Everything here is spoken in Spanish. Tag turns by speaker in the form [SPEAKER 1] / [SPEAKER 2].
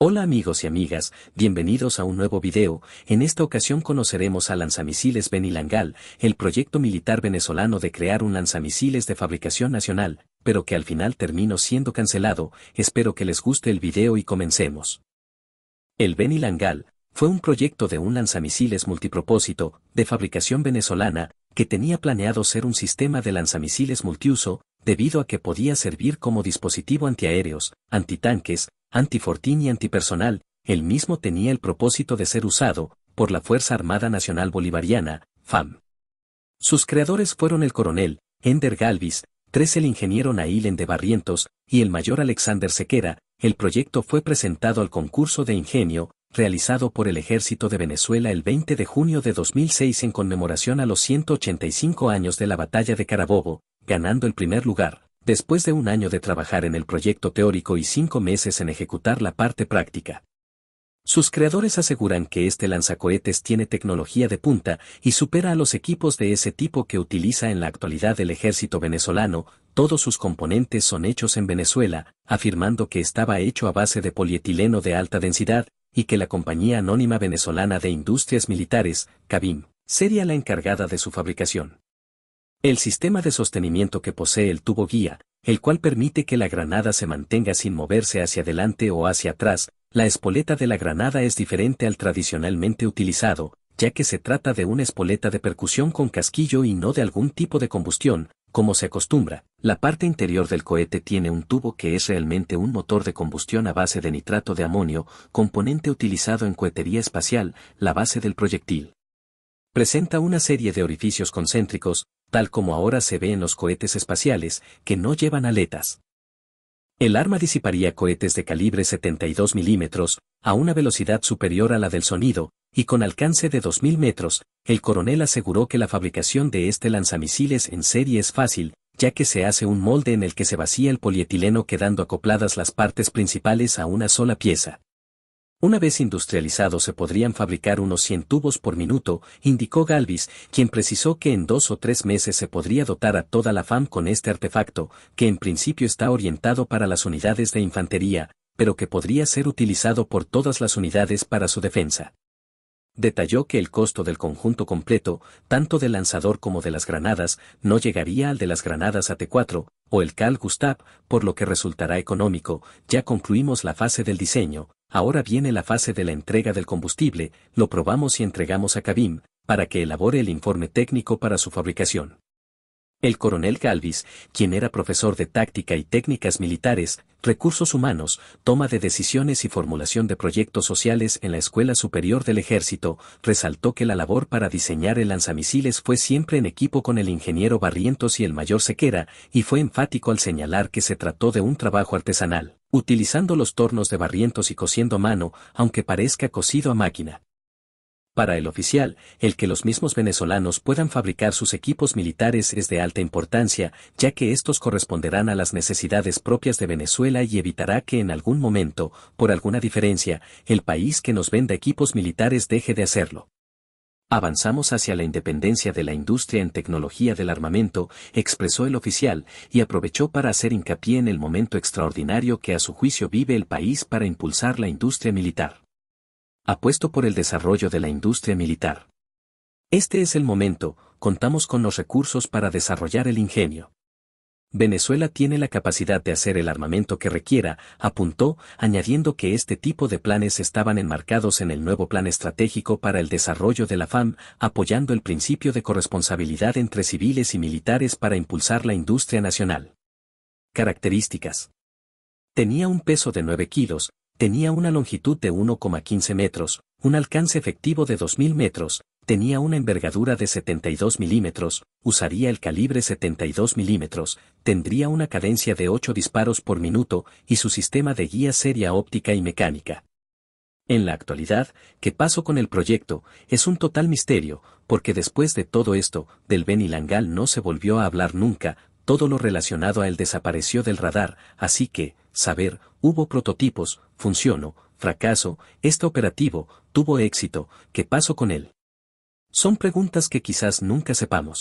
[SPEAKER 1] Hola amigos y amigas, bienvenidos a un nuevo video, en esta ocasión conoceremos a lanzamisiles Benilangal, el proyecto militar venezolano de crear un lanzamisiles de fabricación nacional, pero que al final terminó siendo cancelado, espero que les guste el video y comencemos. El Benilangal, fue un proyecto de un lanzamisiles multipropósito, de fabricación venezolana, que tenía planeado ser un sistema de lanzamisiles multiuso, debido a que podía servir como dispositivo antiaéreos, antitanques, antifortín y antipersonal, el mismo tenía el propósito de ser usado, por la Fuerza Armada Nacional Bolivariana, FAM. Sus creadores fueron el coronel, Ender Galvis, tres el ingeniero de Barrientos y el mayor Alexander Sequera, el proyecto fue presentado al concurso de ingenio, realizado por el Ejército de Venezuela el 20 de junio de 2006 en conmemoración a los 185 años de la Batalla de Carabobo, ganando el primer lugar después de un año de trabajar en el proyecto teórico y cinco meses en ejecutar la parte práctica. Sus creadores aseguran que este lanzacohetes tiene tecnología de punta y supera a los equipos de ese tipo que utiliza en la actualidad el ejército venezolano, todos sus componentes son hechos en Venezuela, afirmando que estaba hecho a base de polietileno de alta densidad y que la compañía anónima venezolana de industrias militares, CABIM, sería la encargada de su fabricación. El sistema de sostenimiento que posee el tubo guía, el cual permite que la granada se mantenga sin moverse hacia adelante o hacia atrás, la espoleta de la granada es diferente al tradicionalmente utilizado, ya que se trata de una espoleta de percusión con casquillo y no de algún tipo de combustión, como se acostumbra, la parte interior del cohete tiene un tubo que es realmente un motor de combustión a base de nitrato de amonio, componente utilizado en cohetería espacial, la base del proyectil. Presenta una serie de orificios concéntricos, tal como ahora se ve en los cohetes espaciales, que no llevan aletas. El arma disiparía cohetes de calibre 72 milímetros, a una velocidad superior a la del sonido, y con alcance de 2.000 metros, el coronel aseguró que la fabricación de este lanzamisiles en serie es fácil, ya que se hace un molde en el que se vacía el polietileno quedando acopladas las partes principales a una sola pieza. Una vez industrializado se podrían fabricar unos 100 tubos por minuto, indicó Galvis, quien precisó que en dos o tres meses se podría dotar a toda la FAM con este artefacto, que en principio está orientado para las unidades de infantería, pero que podría ser utilizado por todas las unidades para su defensa. Detalló que el costo del conjunto completo, tanto del lanzador como de las granadas, no llegaría al de las granadas AT-4, o el Cal Gustav, por lo que resultará económico, ya concluimos la fase del diseño, Ahora viene la fase de la entrega del combustible, lo probamos y entregamos a Cabim, para que elabore el informe técnico para su fabricación. El coronel Galvis, quien era profesor de táctica y técnicas militares, recursos humanos, toma de decisiones y formulación de proyectos sociales en la Escuela Superior del Ejército, resaltó que la labor para diseñar el lanzamisiles fue siempre en equipo con el ingeniero Barrientos y el mayor Sequera, y fue enfático al señalar que se trató de un trabajo artesanal utilizando los tornos de barrientos y cosiendo a mano, aunque parezca cosido a máquina. Para el oficial, el que los mismos venezolanos puedan fabricar sus equipos militares es de alta importancia, ya que estos corresponderán a las necesidades propias de Venezuela y evitará que en algún momento, por alguna diferencia, el país que nos venda equipos militares deje de hacerlo. Avanzamos hacia la independencia de la industria en tecnología del armamento, expresó el oficial, y aprovechó para hacer hincapié en el momento extraordinario que a su juicio vive el país para impulsar la industria militar. Apuesto por el desarrollo de la industria militar. Este es el momento, contamos con los recursos para desarrollar el ingenio. Venezuela tiene la capacidad de hacer el armamento que requiera, apuntó, añadiendo que este tipo de planes estaban enmarcados en el nuevo Plan Estratégico para el Desarrollo de la FAM, apoyando el principio de corresponsabilidad entre civiles y militares para impulsar la industria nacional. Características. Tenía un peso de 9 kilos, tenía una longitud de 1,15 metros, un alcance efectivo de 2.000 metros, Tenía una envergadura de 72 milímetros, usaría el calibre 72 milímetros, tendría una cadencia de 8 disparos por minuto y su sistema de guía sería óptica y mecánica. En la actualidad, ¿qué pasó con el proyecto? Es un total misterio, porque después de todo esto, del Benny Langal no se volvió a hablar nunca, todo lo relacionado a él desapareció del radar, así que, saber, hubo prototipos, funcionó, fracaso, este operativo, tuvo éxito, ¿qué pasó con él? Son preguntas que quizás nunca sepamos.